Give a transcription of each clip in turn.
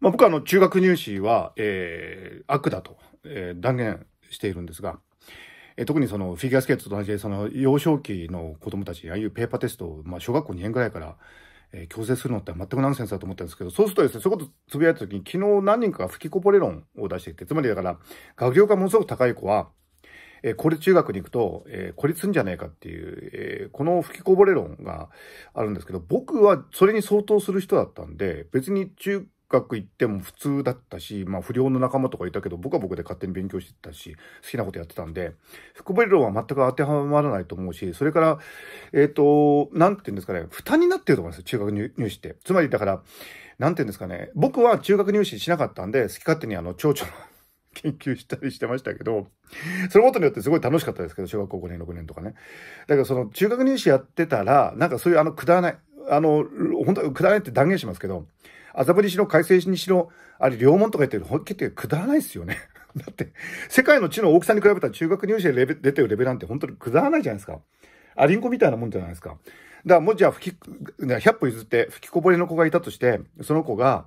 まあ、僕はあの中学入試は、えー、悪だと、えー、断言しているんですが、えー、特にそのフィギュアスケートと同じでその幼少期の子供たちああいうペーパーテストを、まあ、小学校2年ぐらいから、えー、強制するのって全くナンセンスだと思ったんですけどそうするとですねそういうことつぶやいた時に昨日何人かが吹きこぼれ論を出してきてつまりだから学業がものすごく高い子はえー、孤立中学に行くと、えー、孤立んじゃねえかっていう、えー、この吹きこぼれ論があるんですけど、僕はそれに相当する人だったんで、別に中学行っても普通だったし、まあ不良の仲間とかいたけど、僕は僕で勝手に勉強してたし、好きなことやってたんで、福部理論は全く当てはまらないと思うし、それから、えっ、ー、と、なんて言うんですかね、負担になってると思います中学入試って。つまりだから、なんて言うんですかね、僕は中学入試しなかったんで、好き勝手にあの、蝶々の 研究したりしてましたけど、そのことによってすごい楽しかったですけど、小学校5年、6年とかね。だからその中学入試やってたら、なんかそういうあの、くだらない、あの、本当はくだらないって断言しますけど、麻布にしろ、改正にしろ、あれ、両門とか言ってる、ほっけってくだらないですよね。だって、世界の地の大きさに比べたら中学入試で出てるレベルなんて本当にくだらないじゃないですか。アリンコみたいなもんじゃないですか。だからもうじゃあ吹き、100歩譲って吹きこぼれの子がいたとして、その子が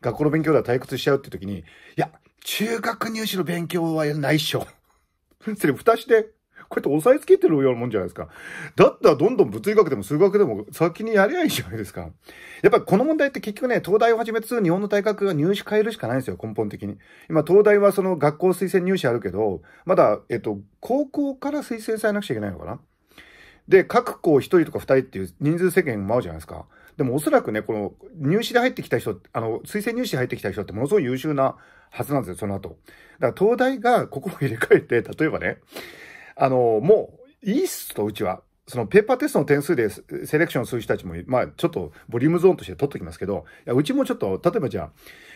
学校の勉強では退屈しちゃうって時に、いや、中学入試の勉強はないっしょ。それ蓋してこうやって押さえつけてるようなもんじゃないですか。だったらどんどん物理学でも数学でも先にやりゃいいじゃないですか。やっぱりこの問題って結局ね、東大をはじめとする日本の大学が入試変えるしかないんですよ、根本的に。今、東大はその学校推薦入試あるけど、まだ、えっと、高校から推薦されなくちゃいけないのかな。で、各校1人とか2人っていう人数制限もあるじゃないですか。でもおそらくね、この入試で入ってきた人、あの、推薦入試で入ってきた人ってものすごい優秀なはずなんですよ、その後。だから東大がここを入れ替えて、例えばね、あの、もう、いいっすと、うちは。そのペーパーテストの点数でセレクションする人たちも、まあ、ちょっとボリュームゾーンとして取ってきますけど、いやうちもちょっと、例えばじゃあ、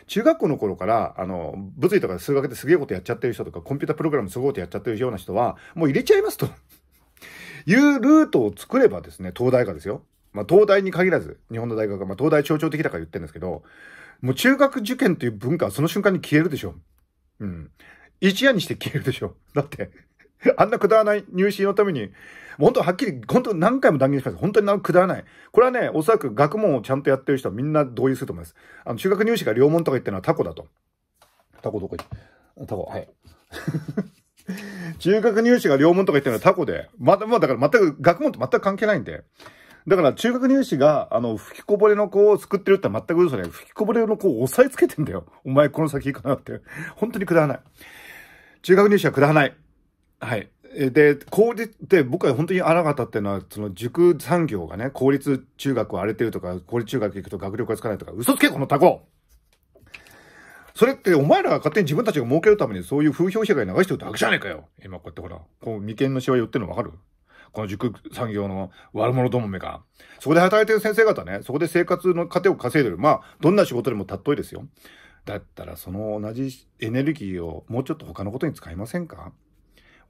中学校の頃から、あの、物理とか数学ですげえことやっちゃってる人とか、コンピュータプログラムすごいことやっちゃってるような人は、もう入れちゃいますというルートを作ればですね、東大がですよ。まあ、東大に限らず、日本の大学が、まあ、東大象徴的だから言ってるんですけど、もう中学受験という文化はその瞬間に消えるでしょう。うん。一夜にして消えるでしょ。だってあんなくだらない入試のために、本当はっきり、本当何回も断言します。本当になくだらない。これはね、おそらく学問をちゃんとやってる人はみんな同意すると思います。あの、中学入試が両門とか言ってるのはタコだと。タコどこ行っタコ、はい。中学入試が両門とか言ってるのはタコで、まだ、まあ、だから全く、学問と全く関係ないんで。だから中学入試が、あの、吹きこぼれの子を作ってるって全く嘘で、吹きこぼれの子を押さえつけてんだよ。お前この先行かなって。本当にくだらない。中学入試はくだらない。はい。で、公立で僕は本当にあらがたっていうのは、その塾産業がね、公立中学を荒れてるとか、公立中学行くと学力がつかないとか、嘘つけこのタコそれってお前らが勝手に自分たちが儲けるためにそういう風評被害流してるだけじゃねえかよ今こうやってほら、こう眉間のしわ寄ってるのわかるこの塾産業の悪者どもめが。そこで働いてる先生方ね、そこで生活の糧を稼いでる。まあ、どんな仕事でもたっといですよ。だったらその同じエネルギーをもうちょっと他のことに使いませんか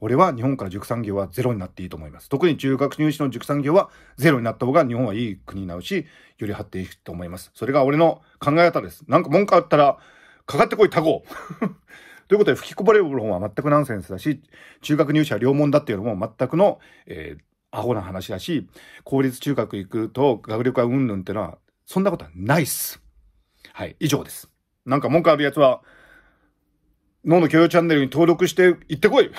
俺は日本から塾産業はゼロになっていいと思います。特に中学入試の塾産業はゼロになった方が日本はいい国になるし、より発展していくと思います。それが俺の考え方です。なんか文句あったら、かかってこい、タコ ということで、吹きこぼれる論は全くナンセンスだし、中学入試は両門だっていうのも全くの、えー、アホな話だし、公立中学行くと学力はうんぬんってのは、そんなことはないっす。はい、以上です。なんか文句あるやつは、脳の共有チャンネルに登録して行ってこい